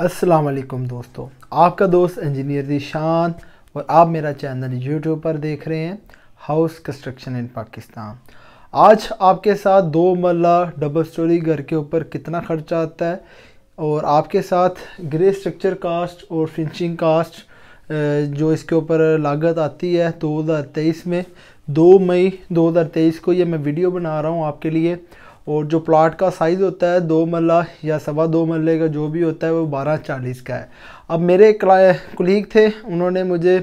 अस्सलाम वालेकुम दोस्तों आपका दोस्त इंजीनियर दिशान और आप मेरा चैनल यूट्यूब पर देख रहे हैं हाउस कंस्ट्रक्शन इन पाकिस्तान आज आपके साथ दो मल्ला डबल स्टोरी घर के ऊपर कितना खर्चा आता है और आपके साथ ग्रे स्ट्रक्चर कास्ट और फिनिशिंग कास्ट जो इसके ऊपर लागत आती है 2023 में 2 मई 2023 को ये मैं वीडियो बना रहा हूँ आपके लिए और जो प्लाट का साइज़ होता है दो मल्ला या सवा दो मल्ले का जो भी होता है वो बारह चालीस का है अब मेरे कुलीग थे उन्होंने मुझे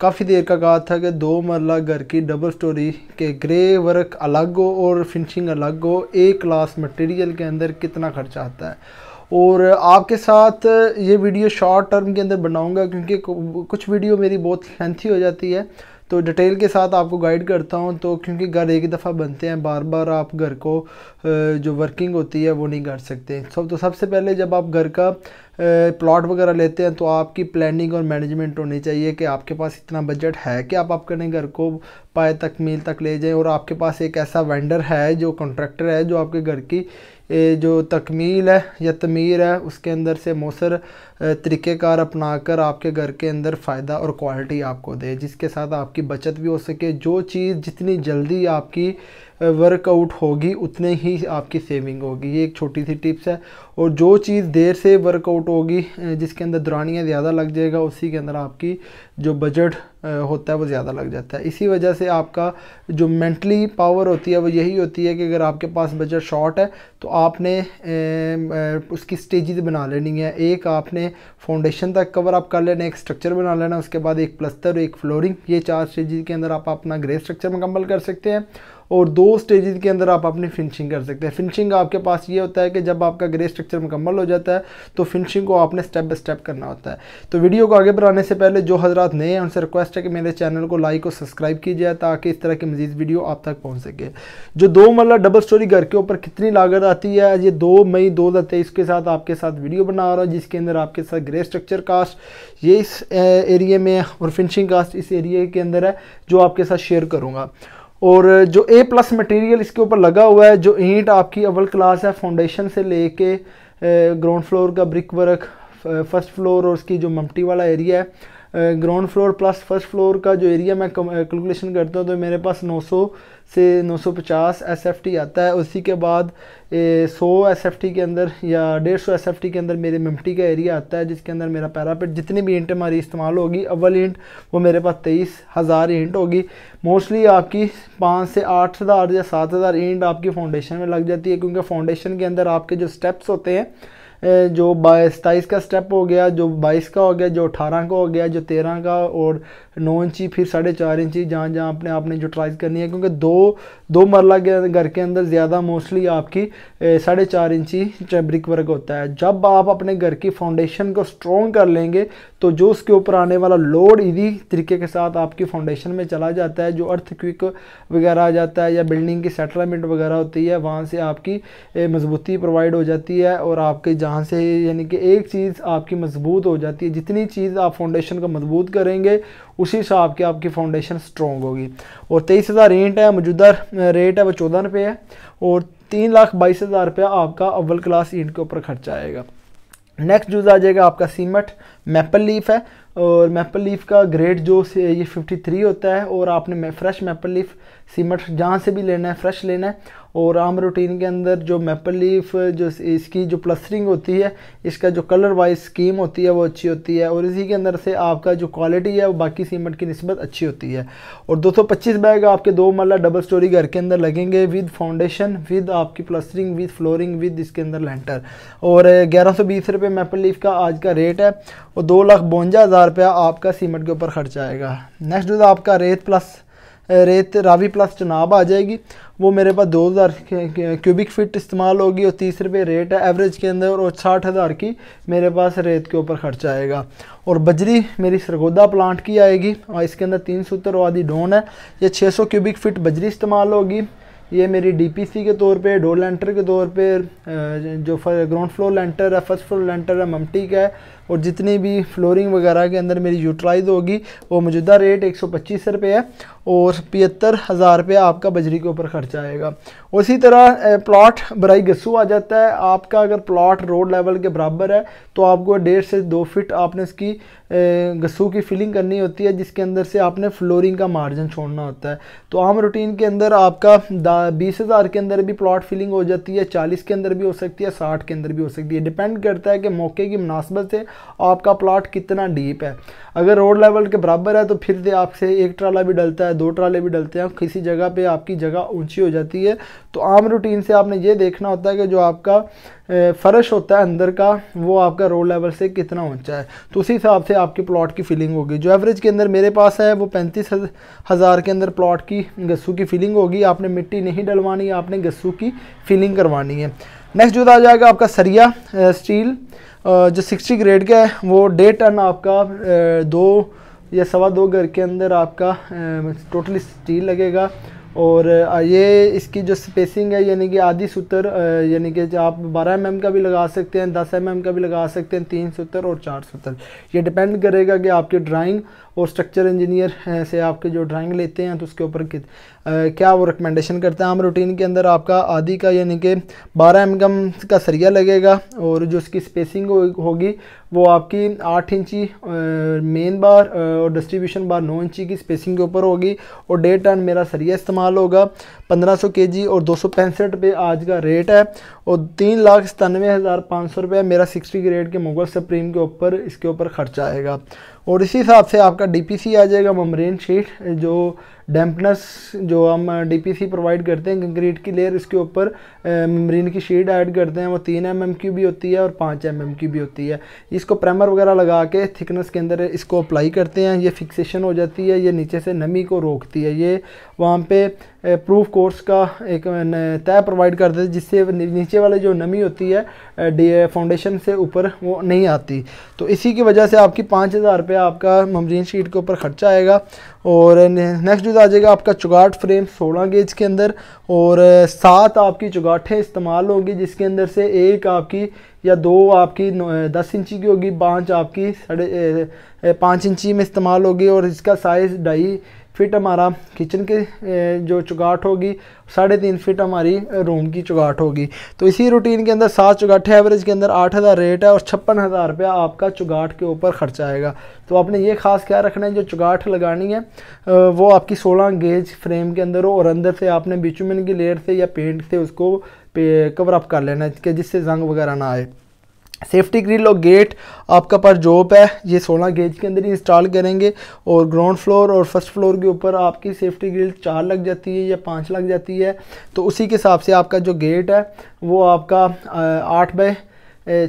काफ़ी देर का कहा था कि दो मरला घर की डबल स्टोरी के ग्रे वर्क अलग हो और फिनिशिंग अलग हो एक क्लास मटेरियल के अंदर कितना खर्चा आता है और आपके साथ ये वीडियो शॉर्ट टर्म के अंदर बनाऊंगा क्योंकि कुछ वीडियो मेरी बहुत लेंथी हो जाती है तो डिटेल के साथ आपको गाइड करता हूँ तो क्योंकि घर एक ही दफ़ा बनते हैं बार बार आप घर को जो वर्किंग होती है वो नहीं कर सकते सब तो सबसे पहले जब आप घर का प्लॉट वगैरह लेते हैं तो आपकी प्लानिंग और मैनेजमेंट होनी चाहिए कि आपके पास इतना बजट है कि आप अपने घर को पाए तकमील तक ले जाएँ और आपके पास एक ऐसा वेंडर है जो कॉन्ट्रैक्टर है जो आपके घर की जो तकमील है या तमीर है उसके अंदर से मौसर तरीक़ेकार अपना कर आपके घर के अंदर फ़ायदा और क्वालिटी आपको दे जिसके साथ आपकी बचत भी हो सके जो चीज़ जितनी जल्दी आपकी वर्कआउट होगी उतने ही आपकी सेविंग होगी ये एक छोटी सी टिप्स है और जो चीज़ देर से वर्कआउट होगी जिसके अंदर दुरानियाँ ज़्यादा लग जाएगा उसी के अंदर आपकी जो बजट होता है वो ज़्यादा लग जाता है इसी वजह से आपका जो मेंटली पावर होती है वो यही होती है कि अगर आपके पास बजट शॉर्ट है तो आपने उसकी स्टेजेस बना लेनी है एक आपने फाउंडेशन तक कवर अप कर लेना एक स्ट्रक्चर बना लेना उसके बाद एक प्लस्तर एक फ्लोरिंग ये चार स्टेज के अंदर आप अपना ग्रे स्ट्रक्चर मुकम्मल कर सकते हैं और दो स्टेजेस के अंदर आप अपनी फिनिशिंग कर सकते हैं फिनिशिंग आपके पास ये होता है कि जब आपका ग्रे स्ट्रक्चर मुकम्मल हो जाता है तो फिनिशिंग को आपने स्टेप बाई स्टेप करना होता है तो वीडियो को आगे बढ़ाने से पहले जो हजरात नए हैं उनसे रिक्वेस्ट है कि मेरे चैनल को लाइक और सब्सक्राइब की जाए ताकि इस तरह की मजीद वीडियो आप तक पहुँच सके जो दो मरला डबल स्टोरी घर के ऊपर कितनी लागत आती है ये दो मई दो के साथ आपके साथ वीडियो बना रहा हूँ जिसके अंदर आपके साथ ग्रे स्ट्रक्चर कास्ट ये इस एरिए में और फिनिशिंग कास्ट इस एरिए के अंदर है जो आपके साथ शेयर करूँगा और जो ए प्लस मटेरियल इसके ऊपर लगा हुआ है जो ईंट आपकी अव्वल क्लास है फाउंडेशन से लेके ग्राउंड फ्लोर का ब्रिक वर्क फर्स्ट फ्लोर और उसकी जो ममटी वाला एरिया है ground floor plus first floor का जो एरिया मैं कैलकुलेशन करता हूँ तो मेरे पास नौ सौ से 950 एसएफटी आता है उसी के बाद एस 100 एसएफटी के अंदर या 150 एसएफटी के अंदर मेरे मिमटी का एरिया आता है जिसके अंदर मेरा पैरापेट जितनी भी इंट हमारी इस्तेमाल होगी अव्वल इंट वो मेरे पास तेईस हज़ार इंट होगी मोस्टली आपकी पाँच से आठ हज़ार या सात हज़ार इंट आपकी फाउंडेशन में लग जाती है क्योंकि फाउंडेशन के अंदर आपके जो स्टेप्स होते हैं जो सताईस का स्टेप हो गया जो बाईस का हो गया जो अठारह का हो गया जो तेरह का और नौ इंची फिर साढ़े चार इंची जहाँ जहाँ अपने आपने जो ट्राइज करनी है क्योंकि दो दो मरला के घर के अंदर ज़्यादा मोस्टली आपकी साढ़े चार इंची चैब्रिक वर्क होता है जब आप अपने घर की फाउंडेशन को स्ट्रॉन्ग कर लेंगे तो जो उसके ऊपर आने वाला लोड इसी तरीके के साथ आपकी फाउंडेशन में चला जाता है जो अर्थ क्विक वगैरह आ जाता है या बिल्डिंग की सेटलमेंट वगैरह होती है वहाँ से आपकी मजबूती प्रोवाइड हो जाती है और आपके जहाँ से यानी कि एक चीज़ आपकी मजबूत हो जाती है जितनी चीज़ आप फाउंडेशन को मजबूत करेंगे उसी हिसाब की आपकी फाउंडेशन स्ट्रॉन्ग होगी और तेईस हज़ार रेंट है मौजूदा रेट है वो चौदह रुपये है और तीन लाख बाईस हज़ार रुपया आपका अव्वल क्लास ईंट के ऊपर खर्चा आएगा नेक्स्ट जूस आ जाएगा आपका सीमट मैपल लीफ है और मैपल लीफ का ग्रेड जो ये 53 होता है और आपने फ्रेश मैपल लीफ सीमेंट जहाँ से भी लेना है फ्रेश लेना है और आम रूटीन के अंदर जो मेपल लीफ जो इसकी जो प्लस्टरिंग होती है इसका जो कलर वाइज स्कीम होती है वो अच्छी होती है और इसी के अंदर से आपका जो क्वालिटी है वो बाकी सीमेंट की नस्बत अच्छी होती है और 225 बैग आपके दो मरला डबल स्टोरी घर के अंदर लगेंगे विद फाउंडेशन विद आपकी प्लस्टरिंग विद फ्लोरिंग विद इसके अंदर लेंटर और ग्यारह सौ बीस रुपये मेपल लीफ का आज का रेट है और दो लाख हज़ार रुपया आपका सीमेंट के ऊपर खर्चा आएगा नेक्स्ट आपका रेत प्लस रेत रावी प्लस चनाब आ जाएगी वो मेरे पास दो हज़ार क्यूबिक फिट इस्तेमाल होगी और तीस रुपये रेट है एवरेज के अंदर और साठ हज़ार की मेरे पास रेत के ऊपर खर्चा आएगा और बजरी मेरी सरगोदा प्लांट की आएगी और इसके अंदर तीन सूत्र वादी डोन है ये 600 क्यूबिक फिट बजरी इस्तेमाल होगी ये मेरी डीपीसी के तौर पे डोर लेंटर के तौर पे जो ग्राउंड फ्लोर लेंटर है फर्स्ट फ्लोर लेंटर है ममटी का है और जितनी भी फ्लोरिंग वगैरह के अंदर मेरी यूटिलाइज होगी वो मौजूदा रेट एक सौ पच्चीस रुपये है और पिहत्तर हज़ार रुपये आपका बजरी के ऊपर खर्चा आएगा उसी तरह प्लॉट बराई गस्सू आ जाता है आपका अगर प्लॉट रोड लेवल के बराबर है तो आपको डेढ़ से दो फिट आपने इसकी गस्सू की फिलिंग करनी होती है जिसके अंदर से आपने फ्लोरिंग का मार्जिन छोड़ना होता है तो आम रूटीन के अंदर आपका बीस हज़ार के अंदर भी प्लॉट फिलिंग हो जाती है चालीस के अंदर भी हो सकती है साठ के अंदर भी हो सकती है डिपेंड करता है कि मौके की मुनासबत से आपका प्लाट कितना डीप है अगर रोड लेवल के बराबर है तो फिर से आपसे एक ट्राला भी डलता है दो ट्राले भी डलते हैं किसी जगह पे आपकी जगह ऊंची हो जाती है तो आम रूटीन से आपने ये देखना होता है कि जो आपका फर्श होता है अंदर का वो आपका रोड लेवल से कितना ऊंचा है तो उसी हिसाब से आपके प्लॉट की फीलिंग होगी जो एवरेज के अंदर मेरे पास है वो पैंतीस हज़ार के अंदर प्लॉट की गस्सू की फीलिंग होगी आपने मिट्टी नहीं डलवानी आपने गस्सू की फीलिंग करवानी है नेक्स्ट जो आ जाएगा आपका सरिया स्टील जो सिक्सटी ग्रेड का है वो डेढ़ टन आपका दो या सवा दो घर के अंदर आपका टोटली स्टील लगेगा और ये इसकी जो स्पेसिंग है यानी कि आधी सूत्र यानी कि आप 12 एम mm का भी लगा सकते हैं 10 एम mm का भी लगा सकते हैं तीन सूत्र और चार सूत्र ये डिपेंड करेगा कि आपके ड्राइंग और स्ट्रक्चर इंजीनियर से आपके जो ड्राइंग लेते हैं तो उसके ऊपर कित क्या वो रिकमेंडेशन करते हैं हम रूटीन के अंदर आपका आदि का यानी कि बारह एम गम का सरिया लगेगा और जो उसकी स्पेसिंग होगी वो आपकी आठ इंची मेन बार और डिस्ट्रीब्यूशन बार नौ इंची की स्पेसिंग के ऊपर होगी और डेढ़ टन मेरा सरिया इस्तेमाल होगा पंद्रह सौ के जी और दो सौ पैंसठ आज का रेट है और तीन लाख सतानवे हज़ार पाँच सौ रुपये मेरा सिक्सटी ग्रेड के मुगल सप्रीम के ऊपर इसके ऊपर खर्चा आएगा और इसी हिसाब से आपका डी पी सी आ जाएगा ममरेन शीट जो डैम्पनस जो जो हम डीपीसी प्रोवाइड करते हैं कंक्रीट की लेयर इसके ऊपर मरीन की शीट ऐड करते हैं वो तीन एम mm की भी होती है और पाँच एम mm की भी होती है इसको प्रेमर वगैरह लगा के थिकनेस के अंदर इसको अप्लाई करते हैं ये फिक्सेशन हो जाती है ये नीचे से नमी को रोकती है ये वहाँ पर प्रूफ कोर्स का एक तय प्रोवाइड करते देते जिससे नीचे वाले जो नमी होती है फाउंडेशन से ऊपर वो नहीं आती तो इसी की वजह से आपकी पाँच हज़ार रुपये आपका ममजीन शीट के ऊपर ख़र्चा आएगा और नेक्स्ट जो आ जाएगा आपका चुगाट फ्रेम सोलह गेज के अंदर और सात आपकी चुगाठें इस्तेमाल होंगी जिसके अंदर से एक आपकी या दो आपकी दस इंची की होगी पाँच आपकी साढ़े पाँच इंची में इस्तेमाल होगी और इसका साइज़ ढाई फिट हमारा किचन के जो चुगाट होगी साढ़े तीन फिट हमारी रूम की चुगाट होगी तो इसी रूटीन के अंदर सात चुगाठे एवरेज के अंदर आठ हज़ार रेट है और छप्पन हज़ार रुपया आपका चुगाट के ऊपर खर्चा आएगा तो आपने ये खास क्या रखना है जो चुगाट लगानी है वो आपकी सोलह गेज फ्रेम के अंदर हो और अंदर से आपने बिचुमिन की लेयर से या पेंट से उसको कवर अप कर लेना है कि जिससे जंग वगैरह ना आए सेफ्टी ग्रिल और गेट आपका पर जॉब है ये 16 गेज के अंदर ही इंस्टॉल करेंगे और ग्राउंड फ्लोर और फर्स्ट फ्लोर के ऊपर आपकी सेफ्टी ग्रिल चार लग जाती है या पाँच लग जाती है तो उसी के हिसाब से आपका जो गेट है वो आपका आठ बाय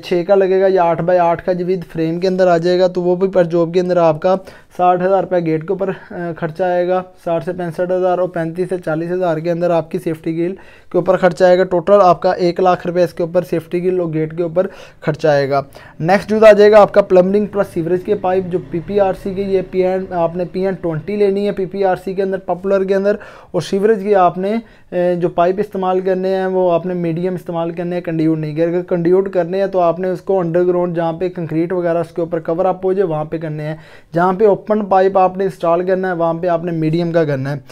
छः का लगेगा या आठ बाई आठ का जब भी फ्रेम के अंदर आ जाएगा तो वो भी पर जॉब के अंदर आपका साठ हज़ार रुपये गेट के ऊपर खर्चा आएगा साठ से पैंसठ हज़ार और पैंतीस से चालीस हज़ार के अंदर आपकी सेफ्टी गिल के ऊपर खर्चा आएगा टोटल आपका एक लाख रुपये इसके ऊपर सेफ्टी गिल और गेट के ऊपर खर्चा आएगा नेक्स्ट जूद आ जाएगा आपका प्लम्बिंग प्लस सीवरेज के पाइप जो पी पी आर सी की ये पी एन आपने पी एन ट्वेंटी लेनी है पी पी आर सी के अंदर पॉपुलर के अंदर और सीवरेज की आपने जो पाइप इस्तेमाल करने हैं वो आपने मीडियम इस्तेमाल करने हैं कंड्यूट नहीं करके कंड्यूट करने है तो आपने उसको अंडरग्राउंड जहाँ पे कंक्रीट वगैरह उसके ऊपर कवर अप हो जाए वहाँ पे करने हैं जहाँ पे ओपन पाइप आपने इंस्टॉल करना है वहाँ पे आपने मीडियम का करना है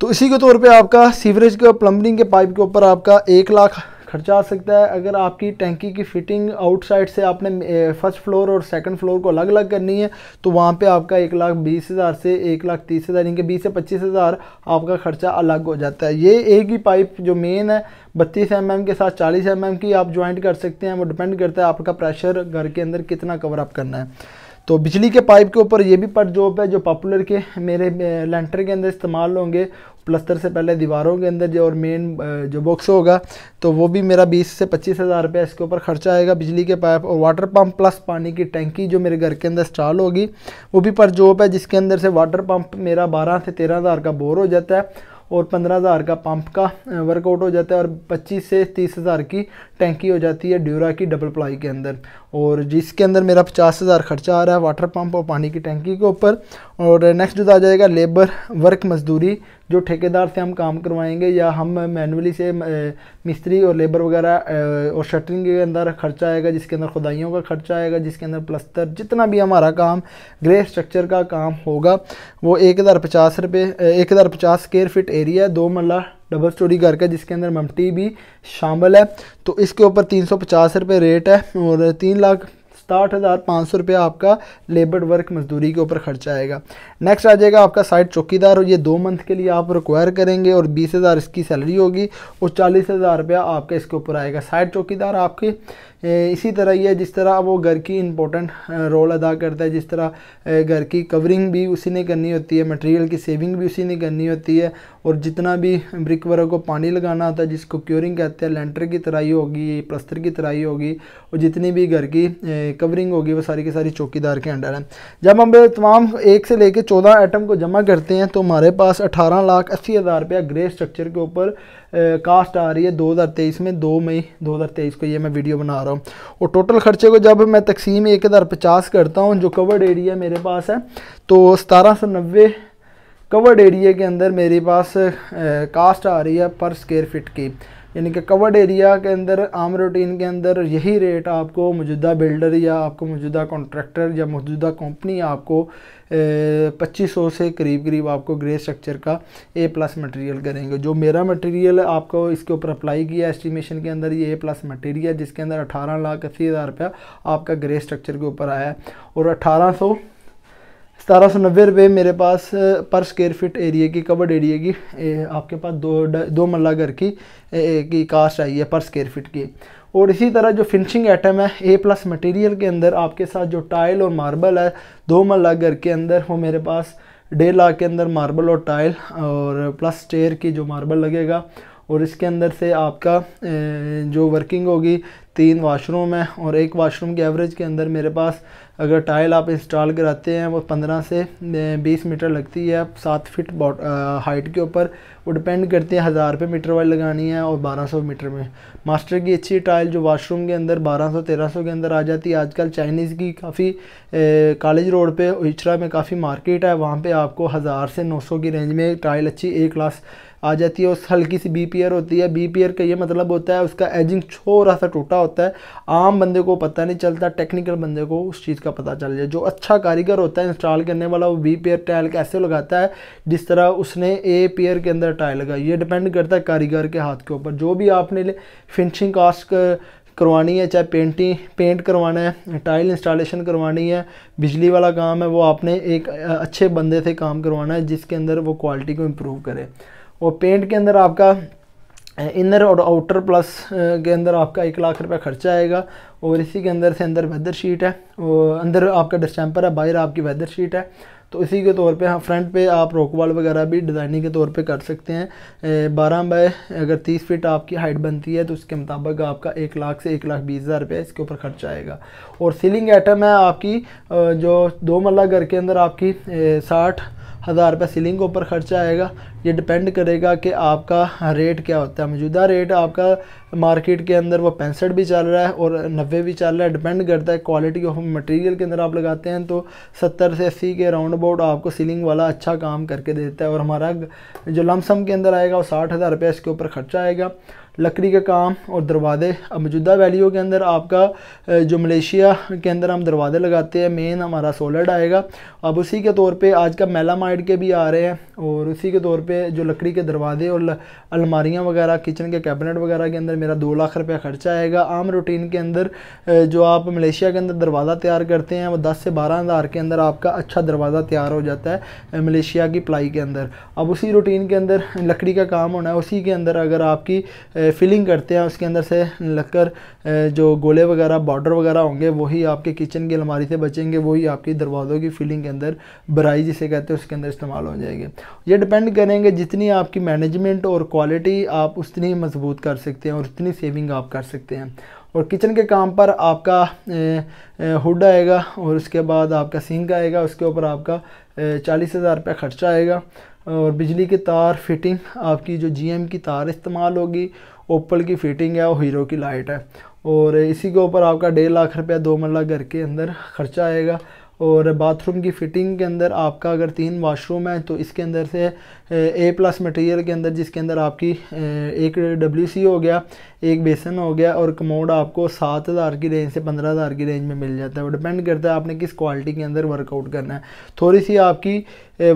तो इसी के तौर पे आपका सीवरेज के प्लम्बरिंग के पाइप के ऊपर आपका एक लाख खर्चा आ सकता है अगर आपकी टैंकी की फ़िटिंग आउटसाइड से आपने फर्स्ट फ्लोर और सेकंड फ्लोर को अलग अलग करनी है तो वहाँ पे आपका एक लाख बीस हज़ार से एक लाख तीस हज़ार इनके बीस से पच्चीस हज़ार आपका खर्चा अलग हो जाता है ये एक ही पाइप जो मेन है बत्तीस एम mm के साथ चालीस एम mm की आप ज्वाइंट कर सकते हैं वो डिपेंड करता है आपका प्रेशर घर के अंदर कितना कवर अप करना है तो बिजली के पाइप के ऊपर ये भी पट जॉब है जो पॉपुलर के मेरे लेंटर के अंदर इस्तेमाल होंगे प्लस्तर से पहले दीवारों के अंदर जो और मेन जो बॉक्स होगा तो वो भी मेरा बीस से पच्चीस हज़ार रुपया इसके ऊपर खर्चा आएगा बिजली के पाइप और वाटर पम्प प्लस पानी की टैंकी जो मेरे घर के अंदर इंस्टॉल होगी वो भी पर जॉब है जिसके अंदर से वाटर पम्प मेरा बारह से तेरह हज़ार का बोर हो जाता है और पंद्रह हज़ार का पंप का वर्कआउट हो जाता है और पच्चीस से तीस हज़ार की टैंकी हो जाती है ड्यूरा की डबल प्लाई के अंदर और जिसके अंदर मेरा पचास हज़ार खर्चा आ रहा है वाटर पम्प और पानी की टैंकी के ऊपर और नेक्स्ट जो आ जाएगा लेबर वर्क मजदूरी जो ठेकेदार से हम काम करवाएंगे या हम मैनुअली से मिस्त्री और लेबर वगैरह और शटरिंग के अंदर खर्चा आएगा जिसके अंदर खुदाइयों का खर्चा आएगा जिसके अंदर प्लस्तर जितना भी हमारा काम ग्रे स्ट्रक्चर का काम होगा वो एक हज़ार पचास रुपये एक हज़ार पचास स्केयर फिट एरिया है दो मल्ला डबल स्टोरी घर का जिसके अंदर ममटी भी शामिल है तो इसके ऊपर तीन सौ पचास रुपये रेट है और तीन लाख साठ हज़ार पाँच सौ रुपया आपका लेबर वर्क मजदूरी के ऊपर खर्चा आएगा नेक्स्ट आ जाएगा आपका साइड चौकीदार और ये दो मंथ के लिए आप रिक्वायर करेंगे और बीस हज़ार इसकी सैलरी होगी और चालीस हज़ार रुपया आपका इसके ऊपर आएगा साइड चौकीदार आपके इसी तरह ही है जिस तरह वो घर की इंपॉर्टेंट रोल अदा करता है जिस तरह घर की कवरिंग भी उसी ने करनी होती है मटेरियल की सेविंग भी उसी ने करनी होती है और जितना भी ब्रिक वर्क को पानी लगाना होता है जिसको क्योरिंग कहते हैं लेंटर की तरह ही होगी प्लस्तर की तरह ही होगी और जितनी भी घर की कवरिंग होगी वो सारी की सारी चौकीदार के अंडर है जब हम तमाम एक से लेकर चौदह आइटम को जमा करते हैं तो हमारे पास अठारह लाख अस्सी हज़ार रुपया ग्रे स्ट्रक्चर के ऊपर कास्ट आ रही है 2023 में 2 मई 2023 को ये मैं वीडियो बना रहा हूँ और टोटल खर्चे को जब मैं तकसीम एक हज़ार पचास करता हूँ जो कवर्ड एरिया मेरे पास है तो सतारह सौ नब्बे कवर्ड एरिया के अंदर मेरे पास कास्ट आ रही है पर स्केयर फिट की यानी कि कवर्ड एरिया के अंदर आम रूटीन के अंदर यही रेट आपको मौजूदा बिल्डर या आपको मौजूदा कॉन्ट्रैक्टर या मौजूदा कंपनी आपको पच्चीस सौ से करीब करीब आपको ग्रे स्ट्रक्चर का ए प्लस मटेरियल करेंगे जो मेरा मटेरियल आपको इसके ऊपर अप्लाई किया एस्टीमेशन के अंदर ये ए प्लस मटेरियल जिसके अंदर अठारह लाख अस्सी हज़ार रुपया आपका ग्रे स्ट्रक्चर के ऊपर आया है और अठारह सौ सतारह सौ नब्बे रुपये मेरे पास पर स्केयर फिट एरिया की कवर्ड एरिया की ए, आपके पास दो दो मल्ला घर की ए, की कास्ट आई है पर स्केयर फिट की और इसी तरह जो फिनिशिंग आइटम है ए प्लस मटेरियल के अंदर आपके साथ जो टाइल और मार्बल है दो मल्ला घर के अंदर वो मेरे पास डेढ़ लाख के अंदर मार्बल और टाइल और प्लस स्टेयर की जो मार्बल लगेगा और इसके अंदर से आपका जो वर्किंग होगी तीन वाशरूम है और एक वाशरूम के एवरेज के अंदर मेरे पास अगर टाइल आप इंस्टॉल कराते हैं वो 15 से 20 मीटर लगती है सात फिट हाइट के ऊपर वो डिपेंड करती है हज़ार पे मीटर वाली लगानी है और 1200 मीटर में मास्टर की अच्छी टाइल जो वाशरूम के अंदर 1200 1300 के अंदर आ जाती है आजकल चाइनीज़ की काफ़ी कॉलेज रोड पर उछरा में काफ़ी मार्केट है वहाँ पर आपको हज़ार से सौ की रेंज में टाइल अच्छी ए क्लास आ जाती है उस हल्की सी बी होती है बी का ये मतलब होता है उसका एजिंग छोरा सा टूटा होता है आम बंदे को पता नहीं चलता टेक्निकल बंदे को उस चीज़ का पता चल जाए जो अच्छा कारीगर होता है इंस्टॉल करने वाला वो बी पेयर टाइल कैसे लगाता है जिस तरह उसने ए पेयर के अंदर टाइल लगाई ये डिपेंड करता है कारीगर के हाथ के ऊपर जो भी आपने फिनिशिंग कास्ट करवानी है चाहे पेंटिंग पेंट करवाना है टाइल इंस्टॉलेशन करवानी है बिजली वाला काम है वो आपने एक अच्छे बंदे से काम करवाना है जिसके अंदर वो क्वालिटी को इम्प्रूव करे और पेंट के अंदर आपका इनर और आउटर प्लस के अंदर आपका एक लाख रुपया खर्चा आएगा और इसी के अंदर से अंदर वेदर शीट है और अंदर आपका डिस्टैम्पर है बाहर आपकी वेदर शीट है तो इसी के तौर पे हम हाँ, फ्रंट पे आप रोकवाल वगैरह भी डिज़ाइनिंग के तौर पे कर सकते हैं बारह बाय अगर तीस फीट आपकी हाइट बनती है तो उसके मुताबिक आपका एक लाख से एक लाख बीस हज़ार रुपये इसके ऊपर खर्चा आएगा और सीलिंग आइटम है आपकी जो दो मल्ला घर के अंदर आपकी साठ हज़ार रुपये सीलिंग के ऊपर खर्चा आएगा ये डिपेंड करेगा कि आपका रेट क्या होता है मौजूदा रेट आपका मार्केट के अंदर वो पैंसठ भी चल रहा है और नब्बे भी चल रहा है डिपेंड करता है क्वालिटी ऑफ मटेरियल के अंदर आप लगाते हैं तो सत्तर से अस्सी के राउंड अबाउट आपको सीलिंग वाला अच्छा काम करके देता है और हमारा जो लमसम के अंदर आएगा वो साठ हज़ार रुपया इसके ऊपर खर्चा आएगा लकड़ी का काम और दरवाज़े अब मौजूदा वैल्यू के अंदर आपका जो मलेशिया के अंदर हम दरवाज़े लगाते हैं मेन हमारा सोलड आएगा अब उसी के तौर पे आज का मेलामाइड के भी आ रहे हैं और उसी के तौर पे पे जो लकड़ी के दरवाजे और अलमारियाँ वगैरह किचन के कैबिनेट वगैरह के अंदर मेरा दो लाख रुपया खर्चा आएगा आम रूटीन के अंदर जो आप मलेशिया के अंदर दरवाज़ा तैयार करते हैं वो दस से बारह हज़ार के अंदर आपका अच्छा दरवाज़ा तैयार हो जाता है मलेशिया की प्लाई के अंदर अब उसी रूटीन के अंदर लकड़ी का काम होना है उसी के अंदर अगर आपकी फिलिंग करते हैं उसके अंदर से लगकर जो गोले वगैरह बॉर्डर वगैरह होंगे वही आपके किचन की अलमारी से बचेंगे वही आपकी दरवाज़ों की फिलिंग के अंदर बराई जिसे कहते हैं उसके अंदर इस्तेमाल हो जाएंगे ये डिपेंड करेंगे करेंगे जितनी आपकी मैनेजमेंट और क्वालिटी आप उतनी मजबूत कर सकते हैं और उतनी सेविंग आप कर सकते हैं और किचन के काम पर आपका हुड आएगा और उसके बाद आपका सिंक आएगा उसके ऊपर आपका चालीस हज़ार रुपया खर्चा आएगा और बिजली की तार फिटिंग आपकी जो जीएम की तार इस्तेमाल होगी ओप्पल की फिटिंग है और हीरो की लाइट है और इसी के ऊपर आपका डेढ़ लाख रुपया दो मरला घर के अंदर खर्चा आएगा और बाथरूम की फ़िटिंग के अंदर आपका अगर तीन वाशरूम है तो इसके अंदर से ए प्लस मटेरियल के अंदर जिसके अंदर आपकी एक डब्ल्यू सी हो गया एक बेसन हो गया और कमोड आपको सात हज़ार की रेंज से पंद्रह हज़ार की रेंज में मिल जाता है वो डिपेंड करता है आपने किस क्वालिटी के अंदर वर्कआउट करना है थोड़ी सी आपकी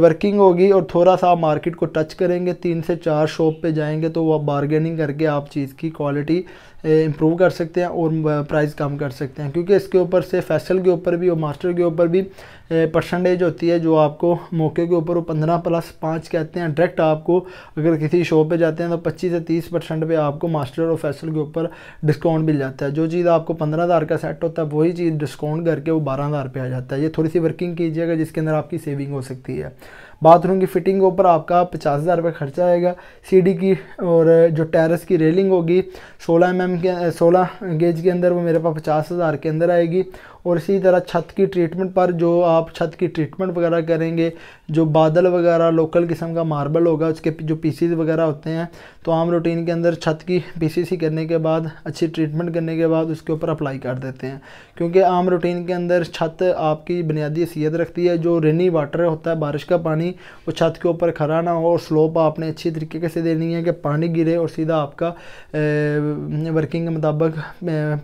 वर्किंग होगी और थोड़ा सा आप मार्केट को टच करेंगे तीन से चार शॉप पर जाएँगे तो वह बारगेनिंग करके आप चीज़ की क्वालिटी इम्प्रूव कर सकते हैं और प्राइस कम कर सकते हैं क्योंकि इसके ऊपर से फैसल के ऊपर भी और मास्टर के ऊपर भी परसेंटेज होती है जो आपको मौके के ऊपर वो पंद्रह प्लस पाँच कहते हैं डायरेक्ट आपको अगर किसी शॉप पे जाते हैं तो पच्चीस से तीस परसेंट पर आपको मास्टर और फैसल के ऊपर डिस्काउंट मिल जाता है जो चीज़ आपको पंद्रह हज़ार का सेट होता है वही चीज़ डिस्काउंट करके वो बारह हज़ार आ जाता है ये थोड़ी सी वर्किंग कीजिएगा जिसके अंदर आपकी सेविंग हो सकती है बाथरूम की फिटिंग के ऊपर आपका पचास हज़ार रुपये खर्चा आएगा सीढ़ी की और जो टेरेस की रेलिंग होगी सोलह एम एम के सोलह गेज के अंदर वो मेरे पास पचास हज़ार के अंदर आएगी और इसी तरह छत की ट्रीटमेंट पर जो आप छत की ट्रीटमेंट वगैरह करेंगे जो बादल वगैरह लोकल किस्म का मार्बल होगा उसके जो पीसीज वगैरह होते हैं तो आम रूटीन के अंदर छत की पीसीस ही करने के बाद अच्छी ट्रीटमेंट करने के बाद उसके ऊपर अप्लाई कर देते हैं क्योंकि आम रूटीन के अंदर छत आपकी बुनियादी हैसियत रखती है जो रेनी वाटर होता है बारिश का पानी वो छत के ऊपर खड़ा ना हो और स्लोप आपने अच्छी तरीके से देनी है कि पानी गिरे और सीधा आपका वर्किंग के मुताबिक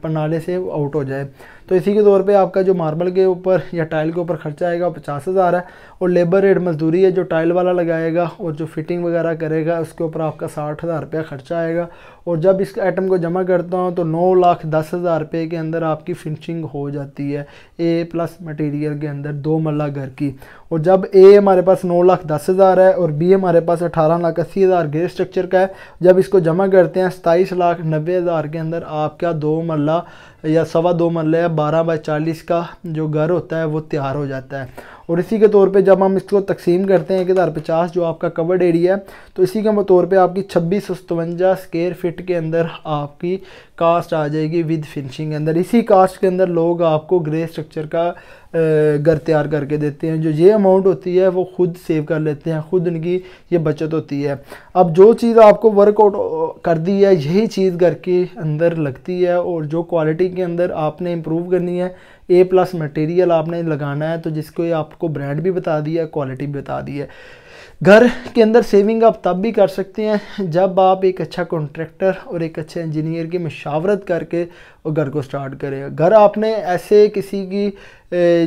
प्रणाली से आउट हो जाए तो इसी के तौर पर पे आपका जो मार्बल के ऊपर या टाइल के ऊपर खर्चा आएगा वो पचास हज़ार है और लेबर रेट मजदूरी है जो टाइल वाला लगाएगा और जो फिटिंग वगैरह करेगा उसके ऊपर आपका साठ हज़ार रुपया खर्चा आएगा और जब इस आइटम को जमा करता हूँ तो नौ लाख दस हज़ार रुपये के अंदर आपकी फिनिशिंग हो जाती है ए प्लस मटेरियल के अंदर दो मल्ला घर की और जब ए हमारे पास नौ लाख दस हज़ार है और बी हमारे पास अठारह लाख अस्सी हज़ार ग्रे स्ट्रक्चर का है जब इसको जमा करते हैं सताईस लाख नब्बे हज़ार के अंदर आपका दो मल्ला या सवा दो मल्ला या बारह बाई चालीस का जो घर होता है वो तैयार हो जाता है और इसी के तौर पे जब हम इसको तकसीम करते हैं एक हज़ार पचास जो आपका कवर्ड एरिया है तो इसी के तौर पे आपकी छब्बीस सौ सतवंजा स्केयर फिट के अंदर आपकी कास्ट आ जाएगी विद फिनिशिंग के अंदर इसी कास्ट के अंदर लोग आपको ग्रे स्ट्रक्चर का घर तैयार करके देते हैं जो ये अमाउंट होती है वो खुद सेव कर लेते हैं खुद उनकी ये बचत होती है अब जो चीज़ आपको वर्कआउट कर दी है यही चीज़ घर के अंदर लगती है और जो क्वालिटी के अंदर आपने इम्प्रूव करनी है ए प्लस मटेरियल आपने लगाना है तो जिसको आपको ब्रांड भी बता दिया क्वालिटी भी बता दी है घर के अंदर सेविंग आप तब भी कर सकते हैं जब आप एक अच्छा कॉन्ट्रैक्टर और एक अच्छे इंजीनियर की मशावरत करके और घर को स्टार्ट करें घर आपने ऐसे किसी की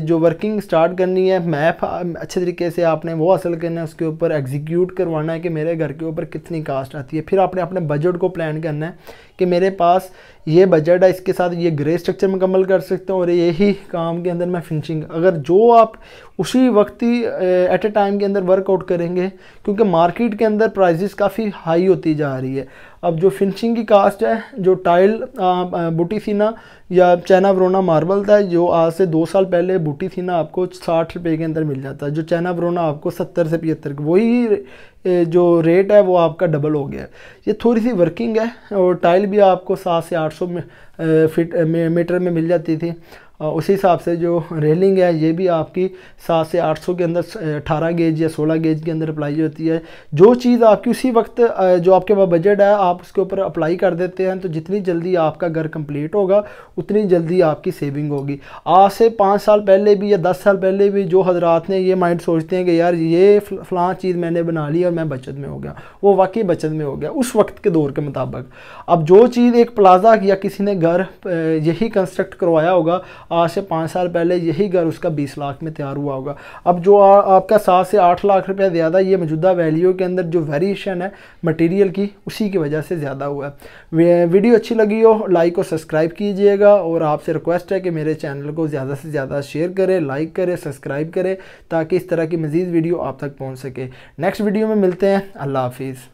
जो वर्किंग स्टार्ट करनी है मैप अच्छे तरीके से आपने वो हासिल करना है उसके ऊपर एग्जीक्यूट करवाना है कि मेरे घर के ऊपर कितनी कास्ट आती है फिर आपने अपने बजट को प्लान करना है कि मेरे पास ये बजट है इसके साथ ये ग्रे स्ट्रक्चर मुकम्मल कर सकते हैं और यही काम के अंदर मैं फिनिशिंग अगर जो आप उसी वक्त ही एट ए टाइम के अंदर वर्कआउट करेंगे क्योंकि मार्केट के अंदर प्राइजेस काफ़ी हाई होती जा रही है अब जो फिनिशिंग की कास्ट है जो टाइल बुटीसीना या चाइना वरोना मार्बल था जो आज से दो साल पहले बुटीसीना आपको साठ रुपये के अंदर मिल जाता है जो चाइना वरोना आपको सत्तर से पिहत्तर वही जो रेट है वो आपका डबल हो गया है ये थोड़ी सी वर्किंग है और टाइल भी आपको सात से आठ सौ फिट मीटर में मिल जाती थी उसी हिसाब से जो रेलिंग है ये भी आपकी सात से आठ सौ के अंदर अठारह गेज या सोलह गेज के अंदर अप्लाई होती है जो चीज़ आपकी उसी वक्त जो आपके पास बजट है आप उसके ऊपर अप्लाई कर देते हैं तो जितनी जल्दी आपका घर कंप्लीट होगा उतनी जल्दी आपकी सेविंग होगी आज से पाँच साल पहले भी या दस साल पहले भी जो हजरात ने ये माइंड सोचते हैं कि यार ये फलां चीज़ मैंने बना ली और मैं बचत में हो गया वो वाकई बचत में हो गया उस वक्त के दौर के मुताबिक अब जो चीज़ एक प्लाजा या किसी ने घर यही कंस्ट्रक्ट करवाया होगा आज से पाँच साल पहले यही घर उसका बीस लाख में तैयार हुआ होगा अब जो आ, आपका सात से आठ लाख रुपया ज़्यादा ये मौजूदा वैल्यू के अंदर जो वेरिएशन है मटेरियल की उसी की वजह से ज़्यादा हुआ है वीडियो अच्छी लगी हो लाइक और सब्सक्राइब कीजिएगा और आपसे रिक्वेस्ट है कि मेरे चैनल को ज़्यादा से ज़्यादा शेयर करें लाइक करें सब्सक्राइब करें ताकि इस तरह की मज़ीद वीडियो आप तक पहुँच सके नेक्स्ट वीडियो में मिलते हैं अल्लाह हाफिज़